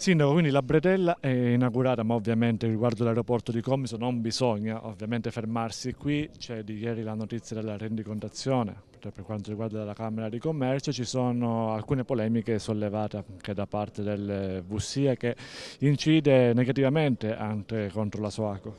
Sindaco, quindi la bretella è inaugurata, ma ovviamente riguardo l'aeroporto di Comiso non bisogna ovviamente fermarsi qui, c'è di ieri la notizia della rendicontazione. Cioè, per quanto riguarda la Camera di Commercio ci sono alcune polemiche sollevate anche da parte del Bussia che incide negativamente anche contro la Soaco.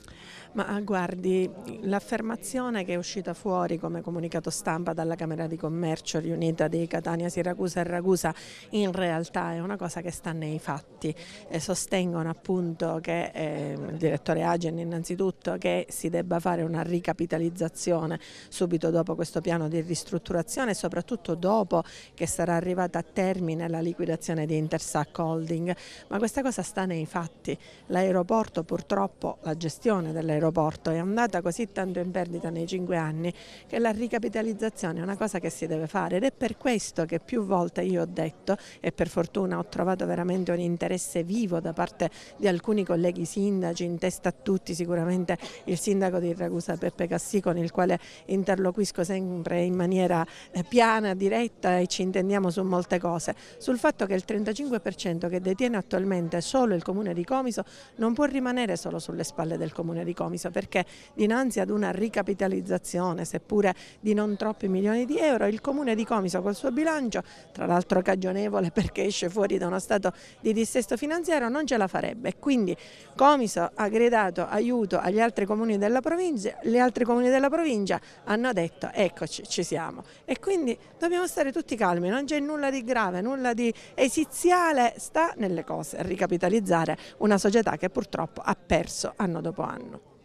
Ma ah, guardi, l'affermazione che è uscita fuori come comunicato stampa dalla Camera di Commercio riunita di Catania, Siracusa e Ragusa in realtà è una cosa che sta nei fatti. E sostengono appunto che eh, il direttore Agen innanzitutto che si debba fare una ricapitalizzazione subito dopo questo piano di ristrutturazione ristrutturazione soprattutto dopo che sarà arrivata a termine la liquidazione di Intersac Holding, ma questa cosa sta nei fatti. L'aeroporto purtroppo, la gestione dell'aeroporto è andata così tanto in perdita nei cinque anni che la ricapitalizzazione è una cosa che si deve fare ed è per questo che più volte io ho detto e per fortuna ho trovato veramente un interesse vivo da parte di alcuni colleghi sindaci, in testa a tutti sicuramente il sindaco di Ragusa Peppe Cassì con il quale interloquisco sempre in maniera maniera eh, piana, diretta e ci intendiamo su molte cose, sul fatto che il 35% che detiene attualmente solo il Comune di Comiso non può rimanere solo sulle spalle del Comune di Comiso perché dinanzi ad una ricapitalizzazione, seppure di non troppi milioni di euro, il Comune di Comiso col suo bilancio, tra l'altro cagionevole perché esce fuori da uno stato di dissesto finanziario, non ce la farebbe. Quindi Comiso ha gridato aiuto agli altri comuni della provincia, gli altri comuni della provincia hanno detto eccoci, ci siamo facciamo e quindi dobbiamo stare tutti calmi, non c'è nulla di grave, nulla di esiziale, sta nelle cose, ricapitalizzare una società che purtroppo ha perso anno dopo anno.